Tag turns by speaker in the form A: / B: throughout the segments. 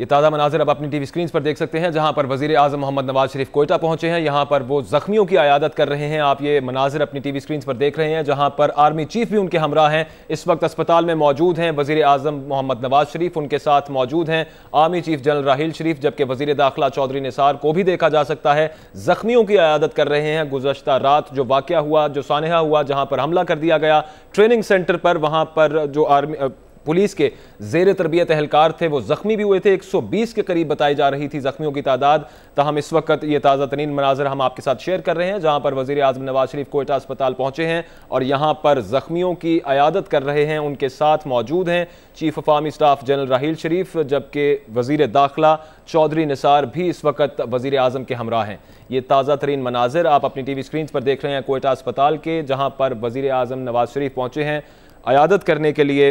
A: ये ताज़ा मनाजिर अब अपनी टीवी स्क्रीन पर देख सकते हैं जहां पर वजीर अजम मोहम्मद नवाज शरीफ कोयटा पहुंचे हैं यहां पर वो ज़ख्मियों की आयादत कर रहे हैं आप ये मनाजिर अपनी टीवी स्क्रीन पर देख रहे हैं जहां पर आर्मी चीफ भी उनके हमरा हैं इस वक्त अस्पताल में मौजूद हैं वजीर अजम मोहम्मद नवाज शरीफ उनके साथ मौजूद हैं army chief general Raheel Sharif जबकि वजीर दाखिला चौधरी निसार को भी देखा जा सकता है ज़ख्मियों की आयादत कर रहे हैं गुजशत रात जो वाक़ हुआ जो सानहा हुआ जहाँ पर हमला कर दिया गया ट्रेनिंग सेंटर पर वहाँ पर जो आर्मी पुलिस के जेर तरबियत एहलकार थे वो ज़ख्मी भी हुए थे 120 के करीब बताई जा रही थी ज़ख्मियों की तादाद तहम इस वक्त ये ताज़ा तरीन मनाजर हम आपके साथ शेयर कर रहे हैं जहाँ पर वजी अजम नवाज शरीफ कोयटा अस्पताल पहुँचे हैं और यहाँ पर ज़ख्मियों की अयादत कर रहे हैं उनके साथ मौजूद हैं chief of army staff general Raheel Sharif जबकि वजीर दाखिला चौधरी निसार भी इस वक्त वजीर अजम के हमरा हैं ये ताज़ा तरीन मनाजर आप अपनी टी वी स्क्रीन पर देख रहे हैं कोयटा अस्पताल के जहाँ पर वजीर अजम नवाज शरीफ पहुँचे हैं अयादत करने के लिए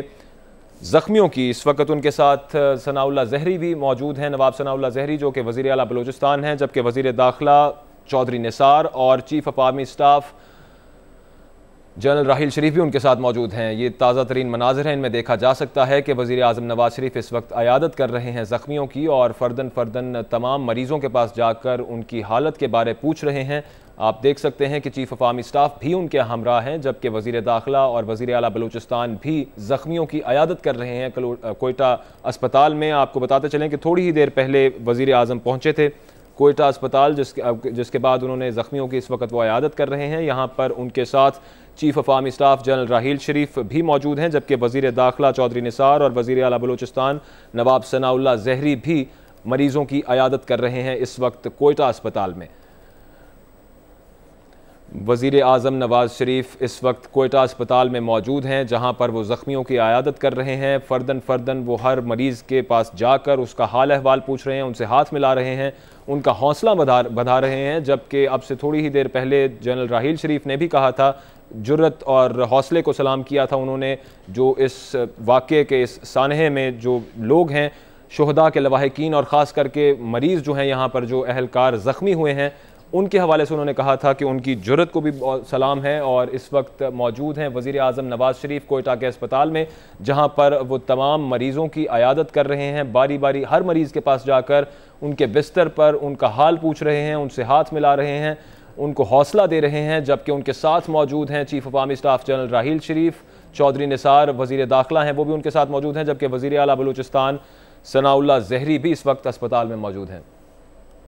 A: ज़ख्मियों की इस वक्त उनके साथ सनाउल्ला जहरी भी मौजूद हैं नवाब सनाउल्ला जहरी जो कि वज़ी अला बलोचिस्तान हैं जबकि वजीर दाखिला चौधरी निसार और chief of army staff general Raheel Sharif भी उनके साथ मौजूद हैं ये ताज़ा तरीन मनाजर हैं इनमें देखा जा सकता है कि वज़ी अजम नवाज शरीफ इस वक्त अयादत कर रहे हैं ज़ख्मियों की और फर्दन फर्दन तमाम मरीज़ों के पास जाकर उनकी हालत के बारे पूछ रहे हैं आप देख सकते हैं कि चीफ ऑफ आर्मी स्टाफ भी उनके हमरा हैं जबकि वजीर दाखिला और वजीर अला बलूचिस्तान भी ज़ख्मियों की अयादत कर रहे हैं कोयटा अस्पताल में आपको बताते चलें कि थोड़ी ही देर पहले वजीर अजम पहुँचे थे कोयटा अस्पताल जिसके जिसके बाद उन्होंने ज़ख्मियों की इस वक्त वो अयादत कर रहे हैं यहाँ पर उनके साथ chief of army staff general Raheel Sharif भी मौजूद हैं जबकि वजीर दाखिला चौधरी निसार और वजीर अला बलूचिस्तान नवाब सनाउल्ला जहरी भी मरीज़ों की अयादत कर रहे हैं इस वक्त कोयटा अस्पताल में वज़ी अजम नवाज़ शरीफ इस वक्त कोयटा अस्पताल में मौजूद हैं जहाँ पर वो ज़ख्मियों की आयादत कर रहे हैं फ़र्दन फ़र्दन वो हर मरीज़ के पास जाकर उसका हाल अहवाल पूछ रहे हैं उनसे हाथ मिला रहे हैं उनका हौसला बधा बधा रहे हैं जबकि अब से थोड़ी ही देर पहले जनरल राहील शरीफ ने भी कहा था जुर्रत और हौसले को सलाम किया था उन्होंने जो इस वाक़े के इस सानहे में जो लोग हैं शहदा के लवाहकिन और ख़ास करके मरीज़ जो हैं यहाँ पर जो अहलकार ज़ख्मी हुए हैं उनके हवाले से उन्होंने कहा था कि उनकी जरूरत को भी सलाम है और इस वक्त मौजूद हैं वज़ी अजम नवाज़ शरीफ कोयटा के अस्पताल में जहाँ पर वो तमाम मरीज़ों की अयादत कर रहे हैं बारी बारी हर मरीज़ के पास जाकर उनके बिस्तर पर उनका हाल पूछ रहे हैं उनसे हाथ मिला रहे हैं उनको हौसला दे रहे हैं जबकि उनके साथ मौजूद हैं चीफ अवामी army staff general Raheel Sharif Chaudhry Nisar वजीर दाखिला हैं वो भी उनके साथ मौजूद हैं जबकि वजी अला बलूचिस्तान सनाउल्ला जहरी भी इस वक्त अस्पताल में मौजूद हैं